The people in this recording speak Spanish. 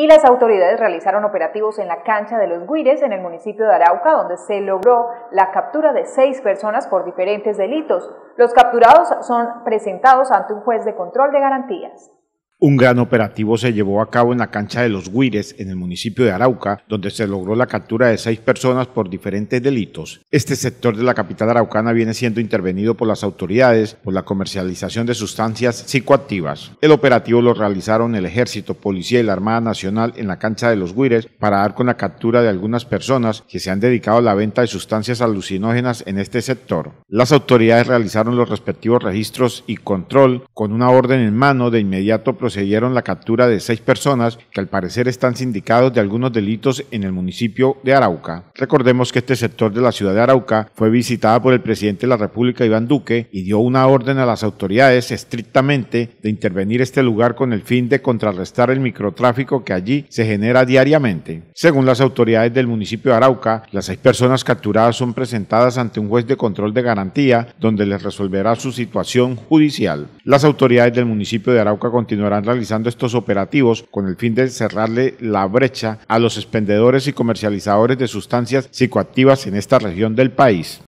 y las autoridades realizaron operativos en la cancha de los Guires en el municipio de Arauca, donde se logró la captura de seis personas por diferentes delitos. Los capturados son presentados ante un juez de control de garantías. Un gran operativo se llevó a cabo en la cancha de los Guires, en el municipio de Arauca, donde se logró la captura de seis personas por diferentes delitos. Este sector de la capital araucana viene siendo intervenido por las autoridades por la comercialización de sustancias psicoactivas. El operativo lo realizaron el Ejército, Policía y la Armada Nacional en la cancha de los Guires para dar con la captura de algunas personas que se han dedicado a la venta de sustancias alucinógenas en este sector. Las autoridades realizaron los respectivos registros y control con una orden en mano de inmediato procedieron la captura de seis personas que al parecer están sindicados de algunos delitos en el municipio de Arauca. Recordemos que este sector de la ciudad de Arauca fue visitada por el presidente de la República Iván Duque y dio una orden a las autoridades estrictamente de intervenir este lugar con el fin de contrarrestar el microtráfico que allí se genera diariamente. Según las autoridades del municipio de Arauca, las seis personas capturadas son presentadas ante un juez de control de garantía donde les resolverá su situación judicial. Las autoridades del municipio de Arauca continuarán realizando estos operativos con el fin de cerrarle la brecha a los expendedores y comercializadores de sustancias psicoactivas en esta región del país.